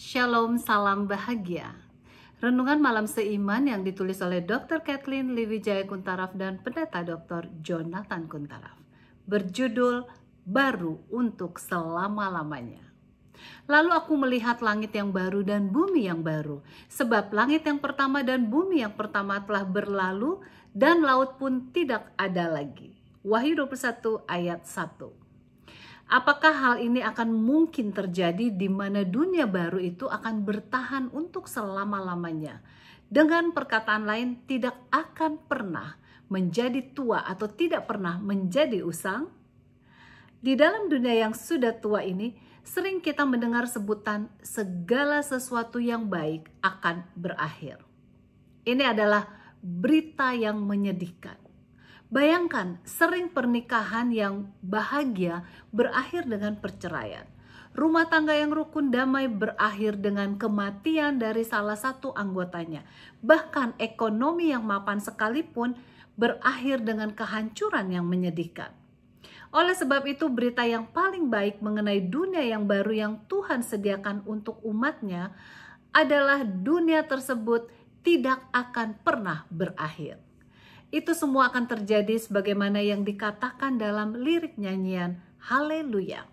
Shalom, salam bahagia. Renungan malam seiman yang ditulis oleh Dr. Kathleen Liwijaya Kuntaraf dan Pendeta Dr. Jonathan Kuntaraf berjudul Baru untuk selama-lamanya. Lalu aku melihat langit yang baru dan bumi yang baru, sebab langit yang pertama dan bumi yang pertama telah berlalu dan laut pun tidak ada lagi. Wahyu 21 ayat 1. Apakah hal ini akan mungkin terjadi di mana dunia baru itu akan bertahan untuk selama-lamanya? Dengan perkataan lain, tidak akan pernah menjadi tua atau tidak pernah menjadi usang? Di dalam dunia yang sudah tua ini, sering kita mendengar sebutan segala sesuatu yang baik akan berakhir. Ini adalah berita yang menyedihkan. Bayangkan, sering pernikahan yang bahagia berakhir dengan perceraian. Rumah tangga yang rukun damai berakhir dengan kematian dari salah satu anggotanya. Bahkan ekonomi yang mapan sekalipun berakhir dengan kehancuran yang menyedihkan. Oleh sebab itu berita yang paling baik mengenai dunia yang baru yang Tuhan sediakan untuk umatnya adalah dunia tersebut tidak akan pernah berakhir. Itu semua akan terjadi sebagaimana yang dikatakan dalam lirik nyanyian Haleluya.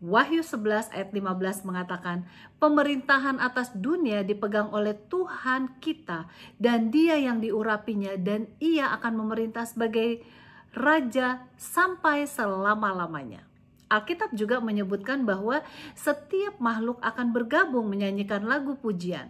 Wahyu 11 ayat 15 mengatakan, pemerintahan atas dunia dipegang oleh Tuhan kita dan dia yang diurapinya dan ia akan memerintah sebagai raja sampai selama-lamanya. Alkitab juga menyebutkan bahwa setiap makhluk akan bergabung menyanyikan lagu pujian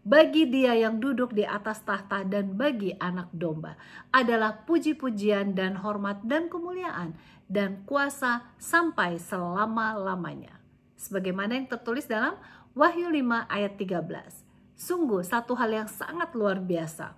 bagi dia yang duduk di atas tahta dan bagi anak domba adalah puji-pujian dan hormat dan kemuliaan dan kuasa sampai selama-lamanya. Sebagaimana yang tertulis dalam Wahyu 5 ayat 13. Sungguh satu hal yang sangat luar biasa.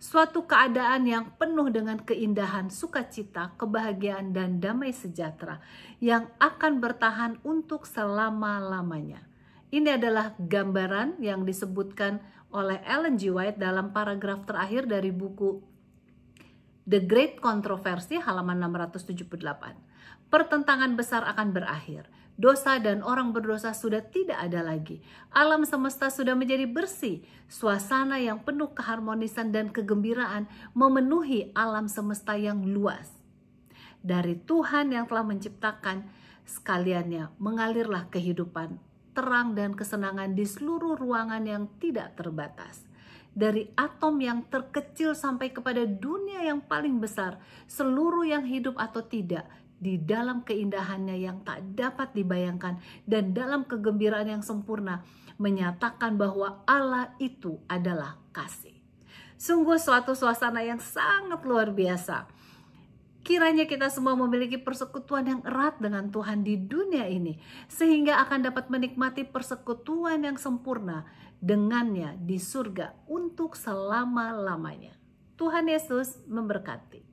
Suatu keadaan yang penuh dengan keindahan, sukacita, kebahagiaan, dan damai sejahtera yang akan bertahan untuk selama-lamanya. Ini adalah gambaran yang disebutkan oleh Ellen G. White dalam paragraf terakhir dari buku The Great Controversy halaman 678. Pertentangan besar akan berakhir. Dosa dan orang berdosa sudah tidak ada lagi. Alam semesta sudah menjadi bersih. Suasana yang penuh keharmonisan dan kegembiraan memenuhi alam semesta yang luas. Dari Tuhan yang telah menciptakan sekaliannya mengalirlah kehidupan terang dan kesenangan di seluruh ruangan yang tidak terbatas. Dari atom yang terkecil sampai kepada dunia yang paling besar, seluruh yang hidup atau tidak, di dalam keindahannya yang tak dapat dibayangkan dan dalam kegembiraan yang sempurna, menyatakan bahwa Allah itu adalah kasih. Sungguh suatu suasana yang sangat luar biasa Kiranya kita semua memiliki persekutuan yang erat dengan Tuhan di dunia ini, sehingga akan dapat menikmati persekutuan yang sempurna dengannya di surga untuk selama-lamanya. Tuhan Yesus memberkati.